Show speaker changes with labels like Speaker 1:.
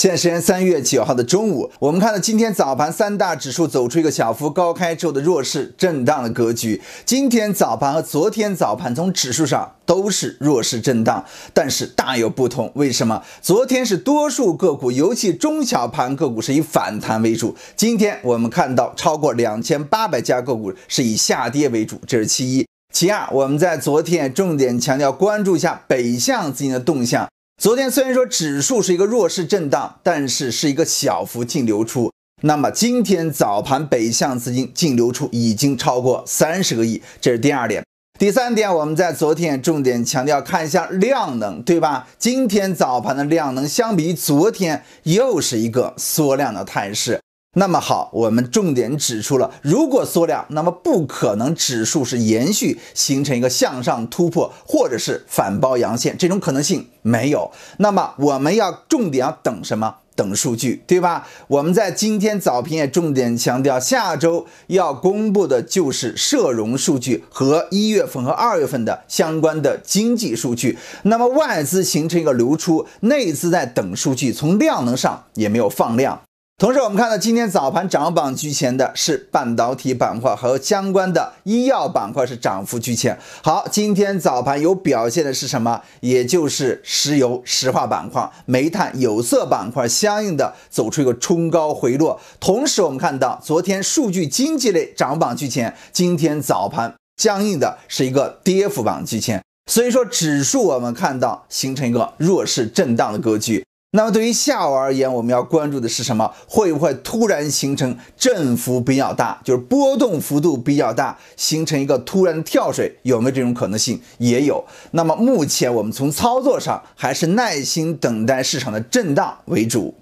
Speaker 1: 现在时间三月九号的中午，我们看到今天早盘三大指数走出一个小幅高开之后的弱势震荡的格局。今天早盘和昨天早盘从指数上都是弱势震荡，但是大有不同。为什么？昨天是多数个股，尤其中小盘个股是以反弹为主；今天我们看到超过两千八百家个股是以下跌为主，这是其一。其二，我们在昨天重点强调关注一下北向资金的动向。昨天虽然说指数是一个弱势震荡，但是是一个小幅净流出。那么今天早盘北向资金净流出已经超过三十个亿，这是第二点。第三点，我们在昨天重点强调看一下量能，对吧？今天早盘的量能相比昨天又是一个缩量的态势。那么好，我们重点指出了，如果缩量，那么不可能指数是延续形成一个向上突破，或者是反包阳线，这种可能性没有。那么我们要重点要等什么？等数据，对吧？我们在今天早评也重点强调，下周要公布的就是社融数据和一月份和二月份的相关的经济数据。那么外资形成一个流出，内资在等数据，从量能上也没有放量。同时，我们看到今天早盘涨榜居前的是半导体板块和相关的医药板块是涨幅居前。好，今天早盘有表现的是什么？也就是石油石化板块、煤炭有色板块相应的走出一个冲高回落。同时，我们看到昨天数据经济类涨榜居前，今天早盘相应的是一个跌幅榜居前。所以说，指数我们看到形成一个弱势震荡的格局。那么对于下午而言，我们要关注的是什么？会不会突然形成振幅比较大，就是波动幅度比较大，形成一个突然跳水？有没有这种可能性？也有。那么目前我们从操作上还是耐心等待市场的震荡为主。